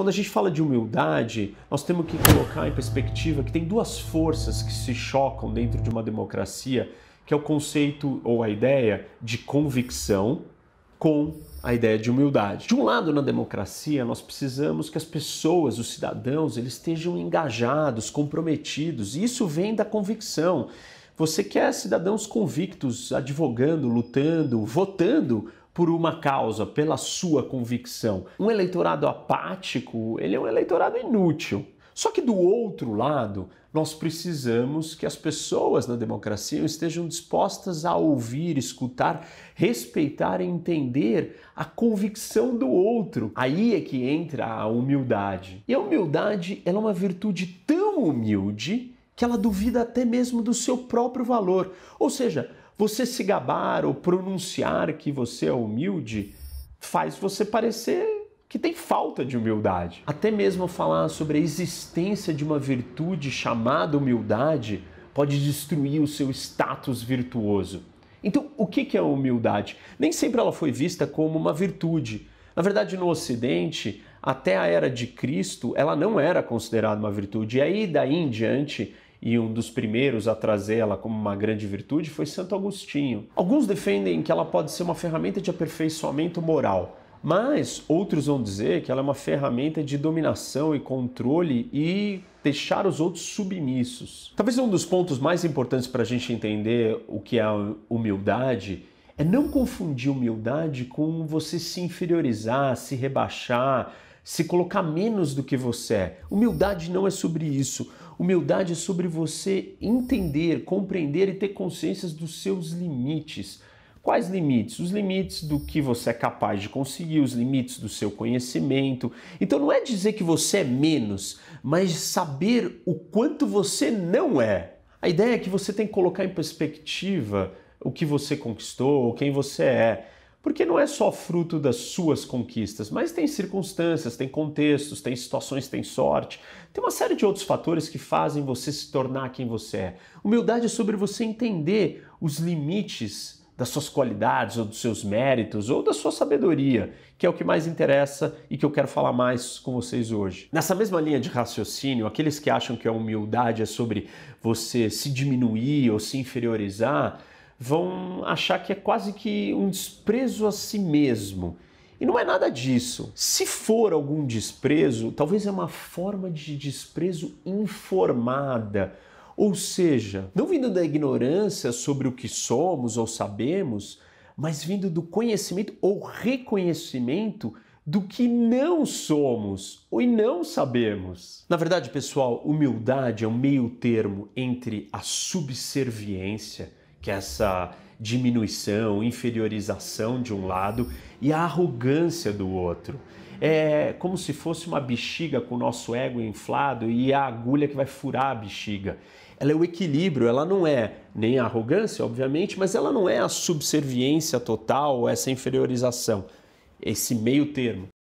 Quando a gente fala de humildade, nós temos que colocar em perspectiva que tem duas forças que se chocam dentro de uma democracia, que é o conceito ou a ideia de convicção com a ideia de humildade. De um lado, na democracia, nós precisamos que as pessoas, os cidadãos, eles estejam engajados, comprometidos. E isso vem da convicção. Você quer cidadãos convictos advogando, lutando, votando por uma causa, pela sua convicção. Um eleitorado apático, ele é um eleitorado inútil. Só que do outro lado, nós precisamos que as pessoas na democracia estejam dispostas a ouvir, escutar, respeitar e entender a convicção do outro. Aí é que entra a humildade. E a humildade ela é uma virtude tão humilde que ela duvida até mesmo do seu próprio valor. Ou seja, você se gabar ou pronunciar que você é humilde faz você parecer que tem falta de humildade. Até mesmo falar sobre a existência de uma virtude chamada humildade pode destruir o seu status virtuoso. Então, o que é a humildade? Nem sempre ela foi vista como uma virtude. Na verdade, no Ocidente, até a era de Cristo, ela não era considerada uma virtude. E aí, daí em diante, e um dos primeiros a trazer ela como uma grande virtude foi Santo Agostinho. Alguns defendem que ela pode ser uma ferramenta de aperfeiçoamento moral, mas outros vão dizer que ela é uma ferramenta de dominação e controle e deixar os outros submissos. Talvez um dos pontos mais importantes para a gente entender o que é humildade é não confundir humildade com você se inferiorizar, se rebaixar se colocar menos do que você é. Humildade não é sobre isso. Humildade é sobre você entender, compreender e ter consciência dos seus limites. Quais limites? Os limites do que você é capaz de conseguir, os limites do seu conhecimento. Então não é dizer que você é menos, mas saber o quanto você não é. A ideia é que você tem que colocar em perspectiva o que você conquistou, quem você é. Porque não é só fruto das suas conquistas, mas tem circunstâncias, tem contextos, tem situações, tem sorte, tem uma série de outros fatores que fazem você se tornar quem você é. Humildade é sobre você entender os limites das suas qualidades ou dos seus méritos ou da sua sabedoria, que é o que mais interessa e que eu quero falar mais com vocês hoje. Nessa mesma linha de raciocínio, aqueles que acham que a humildade é sobre você se diminuir ou se inferiorizar, vão achar que é quase que um desprezo a si mesmo. E não é nada disso. Se for algum desprezo, talvez é uma forma de desprezo informada. Ou seja, não vindo da ignorância sobre o que somos ou sabemos, mas vindo do conhecimento ou reconhecimento do que não somos ou não sabemos. Na verdade, pessoal, humildade é um meio termo entre a subserviência que é essa diminuição, inferiorização de um lado e a arrogância do outro. É como se fosse uma bexiga com o nosso ego inflado e a agulha que vai furar a bexiga. Ela é o equilíbrio, ela não é nem a arrogância, obviamente, mas ela não é a subserviência total, essa inferiorização, esse meio termo.